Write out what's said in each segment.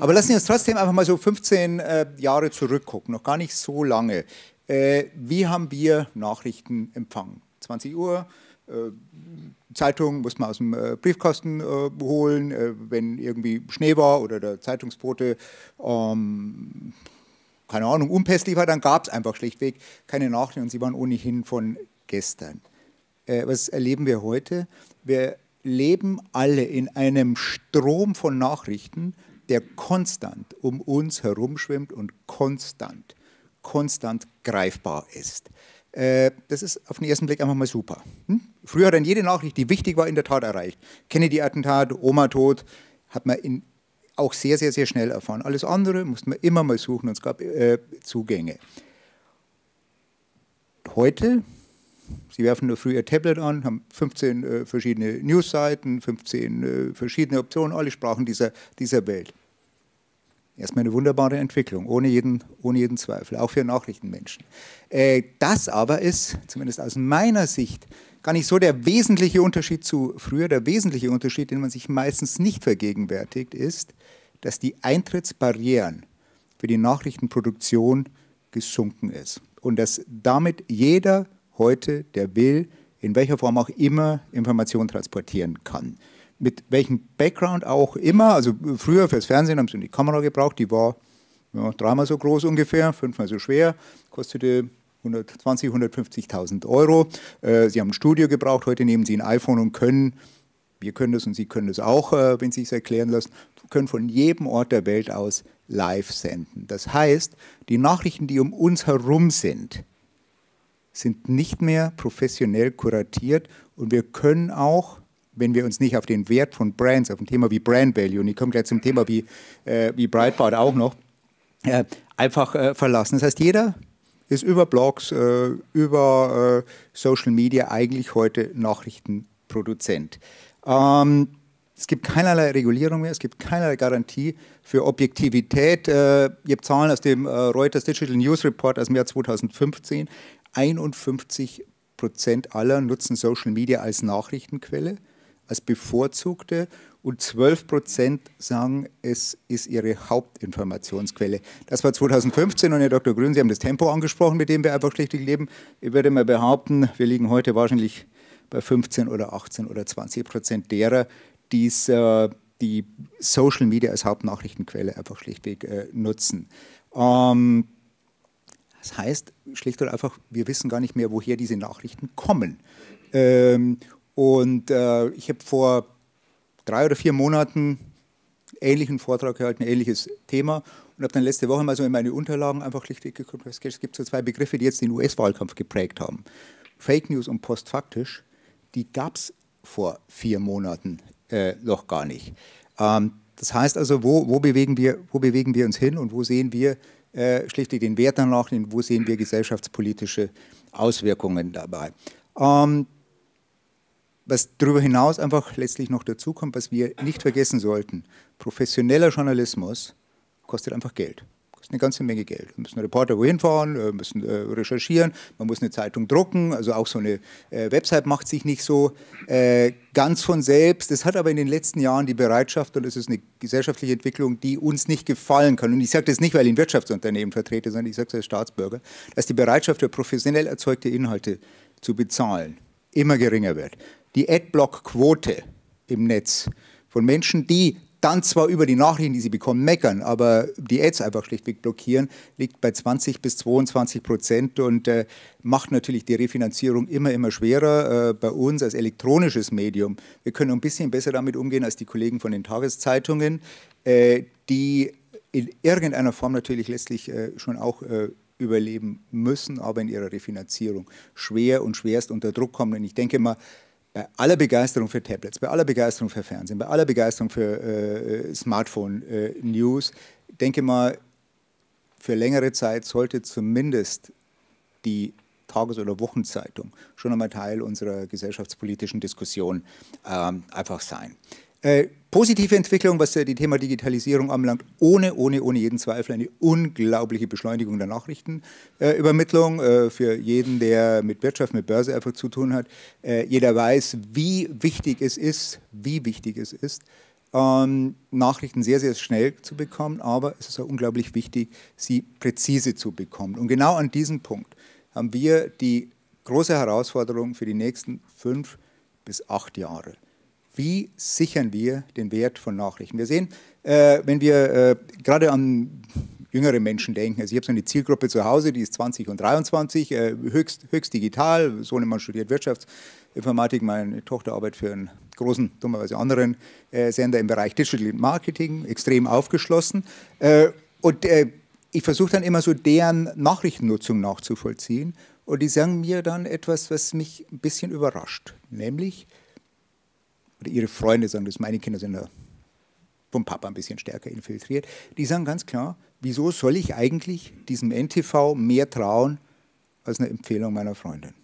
Aber lassen Sie uns trotzdem einfach mal so 15 äh, Jahre zurückgucken, noch gar nicht so lange. Äh, wie haben wir Nachrichten empfangen? 20 Uhr, äh, Zeitung muss man aus dem äh, Briefkasten äh, holen, äh, wenn irgendwie Schnee war oder der Zeitungsbote, ähm, keine Ahnung, unpässlich war, dann gab es einfach schlichtweg keine Nachrichten und sie waren ohnehin von gestern. was erleben wir heute? Wir leben alle in einem Strom von Nachrichten der konstant um uns herumschwimmt und konstant, konstant greifbar ist. Äh, das ist auf den ersten Blick einfach mal super. Hm? Früher hat dann jede Nachricht, die wichtig war, in der Tat erreicht. Kennedy-Attentat, Oma-Tod, hat man in, auch sehr, sehr, sehr schnell erfahren. Alles andere musste man immer mal suchen und es gab äh, Zugänge. Heute Sie werfen nur früh ihr Tablet an, haben 15 äh, verschiedene Newsseiten, 15 äh, verschiedene Optionen, alle Sprachen dieser, dieser Welt. Erstmal eine wunderbare Entwicklung, ohne jeden, ohne jeden Zweifel, auch für Nachrichtenmenschen. Äh, das aber ist, zumindest aus meiner Sicht, gar nicht so der wesentliche Unterschied zu früher. Der wesentliche Unterschied, den man sich meistens nicht vergegenwärtigt, ist, dass die Eintrittsbarrieren für die Nachrichtenproduktion gesunken ist. Und dass damit jeder heute, der will, in welcher Form auch immer Informationen transportieren kann mit welchem Background auch immer, also früher fürs Fernsehen haben sie eine Kamera gebraucht, die war ja, dreimal so groß ungefähr, fünfmal so schwer, kostete 120, 150.000 Euro. Äh, sie haben ein Studio gebraucht, heute nehmen Sie ein iPhone und können, wir können das und Sie können das auch, äh, wenn Sie es erklären lassen, können von jedem Ort der Welt aus live senden. Das heißt, die Nachrichten, die um uns herum sind, sind nicht mehr professionell kuratiert und wir können auch wenn wir uns nicht auf den Wert von Brands, auf ein Thema wie Brand Value, und ich komme gleich zum Thema wie, äh, wie Breitbart auch noch, äh, einfach äh, verlassen. Das heißt, jeder ist über Blogs, äh, über äh, Social Media eigentlich heute Nachrichtenproduzent. Ähm, es gibt keinerlei Regulierung mehr, es gibt keinerlei Garantie für Objektivität. Äh, ich Zahlen aus dem äh, Reuters Digital News Report aus dem Jahr 2015. 51 Prozent aller nutzen Social Media als Nachrichtenquelle als bevorzugte und 12 Prozent sagen, es ist ihre Hauptinformationsquelle. Das war 2015 und Herr Dr. Grün, Sie haben das Tempo angesprochen, mit dem wir einfach schlichtig leben. Ich würde mal behaupten, wir liegen heute wahrscheinlich bei 15 oder 18 oder 20 Prozent derer, die's, äh, die Social Media als Hauptnachrichtenquelle einfach schlichtweg äh, nutzen. Ähm, das heißt schlicht und einfach, wir wissen gar nicht mehr, woher diese Nachrichten kommen. Ähm, und äh, ich habe vor drei oder vier Monaten ähnlichen Vortrag gehalten, ähnliches Thema und habe dann letzte Woche mal so in meine Unterlagen einfach schlichtweg geguckt, es gibt so zwei Begriffe, die jetzt den US-Wahlkampf geprägt haben. Fake News und postfaktisch, die gab es vor vier Monaten äh, noch gar nicht. Ähm, das heißt also, wo, wo, bewegen wir, wo bewegen wir uns hin und wo sehen wir äh, schlichtweg den Wert danach, und wo sehen wir gesellschaftspolitische Auswirkungen dabei. Ähm, was darüber hinaus einfach letztlich noch dazukommt, was wir nicht vergessen sollten, professioneller Journalismus kostet einfach Geld. Kostet eine ganze Menge Geld. Wir müssen Reporter wohin fahren, äh, müssen äh, recherchieren, man muss eine Zeitung drucken, also auch so eine äh, Website macht sich nicht so ganz von selbst. Das hat aber in den letzten Jahren die Bereitschaft, und es ist eine gesellschaftliche Entwicklung, die uns nicht gefallen kann, und ich sage das nicht, weil ich ein Wirtschaftsunternehmen vertrete, sondern ich sage es als Staatsbürger, dass die Bereitschaft für professionell erzeugte Inhalte zu bezahlen immer geringer wird die Adblock-Quote im Netz von Menschen, die dann zwar über die Nachrichten, die sie bekommen, meckern, aber die Ads einfach schlichtweg blockieren, liegt bei 20 bis 22 Prozent und äh, macht natürlich die Refinanzierung immer, immer schwerer. Äh, bei uns als elektronisches Medium, wir können ein bisschen besser damit umgehen als die Kollegen von den Tageszeitungen, äh, die in irgendeiner Form natürlich letztlich äh, schon auch äh, überleben müssen, aber in ihrer Refinanzierung schwer und schwerst unter Druck kommen. Und ich denke mal, bei äh, aller Begeisterung für Tablets, bei aller Begeisterung für Fernsehen, bei aller Begeisterung für äh, Smartphone-News, äh, äh denke mal, für längere Zeit sollte zumindest die Tages- oder Wochenzeitung schon einmal Teil unserer gesellschaftspolitischen Diskussion ähm, einfach sein. Äh, positive Entwicklung, was ja äh, die Thema Digitalisierung anbelangt, ohne, ohne, ohne jeden Zweifel eine unglaubliche Beschleunigung der Nachrichtenübermittlung äh, äh, für jeden, der mit Wirtschaft, mit Börse einfach zu tun hat. Äh, jeder weiß, wie wichtig es ist, wie wichtig es ist, ähm, Nachrichten sehr, sehr schnell zu bekommen, aber es ist auch unglaublich wichtig, sie präzise zu bekommen. Und genau an diesem Punkt haben wir die große Herausforderung für die nächsten fünf bis acht Jahre wie sichern wir den Wert von Nachrichten? Wir sehen, äh, wenn wir äh, gerade an jüngere Menschen denken, also ich habe so eine Zielgruppe zu Hause, die ist 20 und 23, äh, höchst, höchst digital, Sohnemann studiert Wirtschaftsinformatik, meine Tochter arbeitet für einen großen, dummerweise anderen äh, Sender im Bereich Digital Marketing, extrem aufgeschlossen. Äh, und äh, ich versuche dann immer so deren Nachrichtennutzung nachzuvollziehen und die sagen mir dann etwas, was mich ein bisschen überrascht, nämlich, oder ihre Freunde sagen, das meine Kinder sind da vom Papa ein bisschen stärker infiltriert, die sagen ganz klar, wieso soll ich eigentlich diesem NTV mehr trauen als eine Empfehlung meiner Freundin?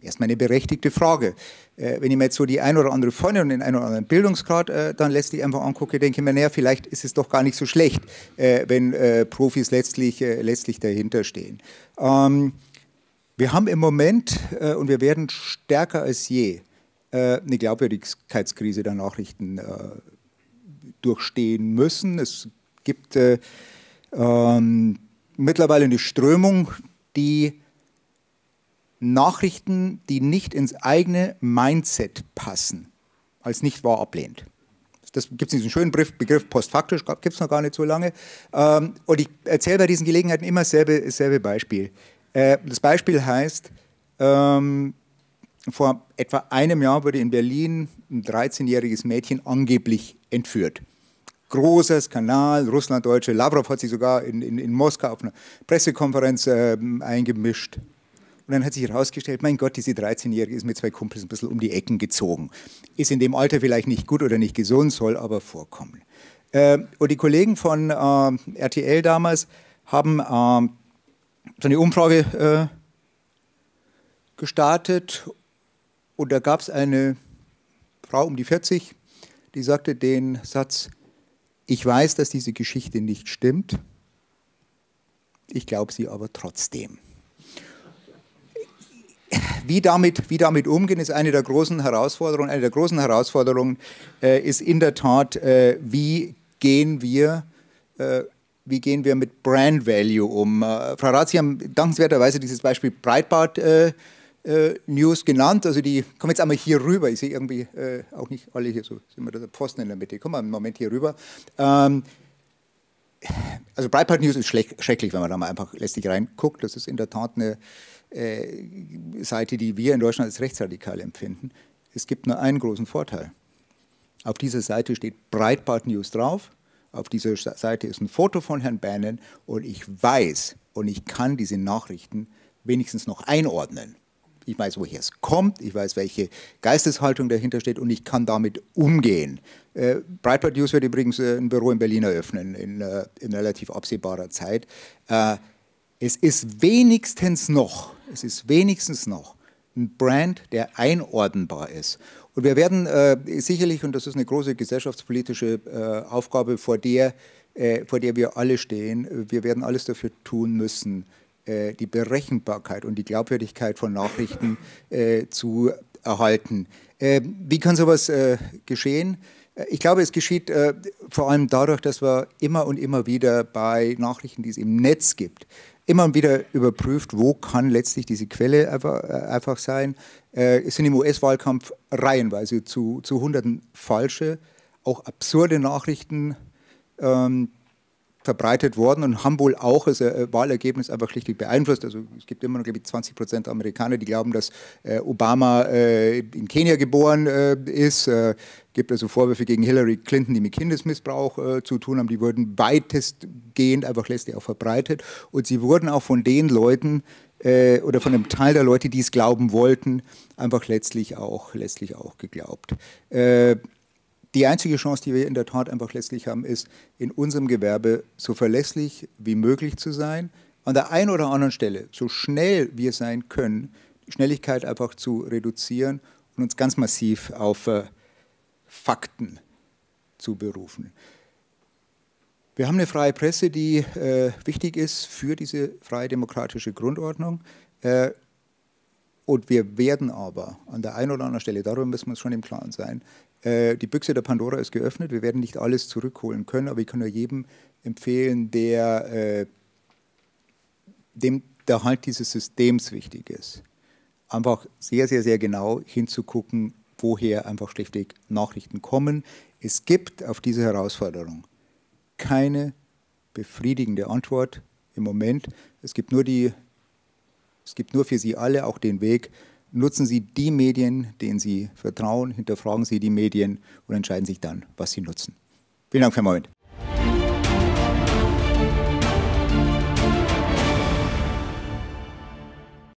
Erstmal eine berechtigte Frage. Äh, wenn ich mir jetzt so die ein oder andere Freundin und den ein oder anderen Bildungsgrad äh, dann letztlich einfach angucke, denke ich mir, naja, vielleicht ist es doch gar nicht so schlecht, äh, wenn äh, Profis letztlich, äh, letztlich dahinter stehen. Ähm, wir haben im Moment äh, und wir werden stärker als je äh, eine Glaubwürdigkeitskrise der Nachrichten äh, durchstehen müssen. Es gibt äh, ähm, mittlerweile eine Strömung, die Nachrichten, die nicht ins eigene Mindset passen, als nicht wahr ablehnt. Das gibt es diesen schönen Begriff postfaktisch, gibt es noch gar nicht so lange. Ähm, und ich erzähle bei diesen Gelegenheiten immer dasselbe, dasselbe Beispiel. Äh, das Beispiel heißt, ähm, vor etwa einem Jahr wurde in Berlin ein 13-jähriges Mädchen angeblich entführt. Großer Skandal, Russlanddeutsche. Lavrov hat sich sogar in, in, in Moskau auf einer Pressekonferenz äh, eingemischt. Und dann hat sich herausgestellt, mein Gott, diese 13-Jährige ist mit zwei Kumpels ein bisschen um die Ecken gezogen. Ist in dem Alter vielleicht nicht gut oder nicht gesund, soll aber vorkommen. Äh, und die Kollegen von äh, RTL damals haben ähm, so eine Umfrage äh, gestartet und da gab es eine Frau um die 40, die sagte den Satz, ich weiß, dass diese Geschichte nicht stimmt, ich glaube sie aber trotzdem. Wie damit, wie damit umgehen, ist eine der großen Herausforderungen. Eine der großen Herausforderungen äh, ist in der Tat, äh, wie gehen wir äh, wie gehen wir mit Brand Value um? Äh, Frau Rath, Sie haben dankenswerterweise dieses Beispiel Breitbart äh, äh, News genannt. Also die kommen jetzt einmal hier rüber. Ich sehe irgendwie äh, auch nicht alle hier so, sind wir da der Posten in der Mitte. Komm mal einen Moment hier rüber. Ähm, also Breitbart News ist schrecklich, wenn man da mal einfach lästig reinguckt. Das ist in der Tat eine äh, Seite, die wir in Deutschland als rechtsradikal empfinden. Es gibt nur einen großen Vorteil. Auf dieser Seite steht Breitbart News drauf auf dieser Seite ist ein Foto von Herrn Bannon und ich weiß und ich kann diese Nachrichten wenigstens noch einordnen. Ich weiß, woher es kommt, ich weiß, welche Geisteshaltung dahinter steht und ich kann damit umgehen. Äh, Breitbart News wird übrigens äh, ein Büro in Berlin eröffnen in, äh, in relativ absehbarer Zeit. Äh, es ist wenigstens noch, es ist wenigstens noch ein Brand, der einordnbar ist. Und wir werden äh, sicherlich, und das ist eine große gesellschaftspolitische äh, Aufgabe, vor der, äh, vor der wir alle stehen, wir werden alles dafür tun müssen, äh, die Berechenbarkeit und die Glaubwürdigkeit von Nachrichten äh, zu erhalten. Äh, wie kann sowas geschehen? Ich glaube, es geschieht vor allem dadurch, dass wir immer und immer wieder bei Nachrichten, die es im Netz gibt, immer wieder überprüft, wo kann letztlich diese Quelle einfach, äh, einfach sein. Äh, es sind im US-Wahlkampf reihenweise zu, zu Hunderten falsche, auch absurde Nachrichten ähm, verbreitet worden und haben wohl auch das äh, Wahlergebnis einfach schlichtweg beeinflusst. Also es gibt immer noch, glaube ich, 20 Prozent Amerikaner, die glauben, dass äh, Obama äh, in Kenia geboren ist Es gibt also Vorwürfe gegen Hillary Clinton, die mit Kindesmissbrauch äh, zu tun haben. Die wurden weitestgehend einfach letztlich auch verbreitet. Und sie wurden auch von den Leuten äh, oder von einem Teil der Leute, die es glauben wollten, einfach letztlich auch, letztlich auch geglaubt. Äh, die einzige Chance, die wir in der Tat einfach letztlich haben, ist, in unserem Gewerbe so verlässlich wie möglich zu sein, an der einen oder anderen Stelle, so schnell wir sein können, die Schnelligkeit einfach zu reduzieren und uns ganz massiv auf äh, Fakten zu berufen. Wir haben eine freie Presse, die äh, wichtig ist für diese freie demokratische Grundordnung. Äh, und wir werden aber an der einen oder anderen Stelle, darüber müssen wir uns schon im Klaren sein, äh, die Büchse der Pandora ist geöffnet. Wir werden nicht alles zurückholen können, aber ich kann nur jedem empfehlen, der, äh, dem der Halt dieses Systems wichtig ist, einfach sehr, sehr, sehr genau hinzugucken, woher einfach schlichtweg Nachrichten kommen. Es gibt auf diese Herausforderung keine befriedigende Antwort im Moment. Es gibt nur die, es gibt nur für Sie alle auch den Weg, nutzen Sie die Medien, denen Sie vertrauen, hinterfragen Sie die Medien und entscheiden sich dann, was Sie nutzen. Vielen Dank für den Moment.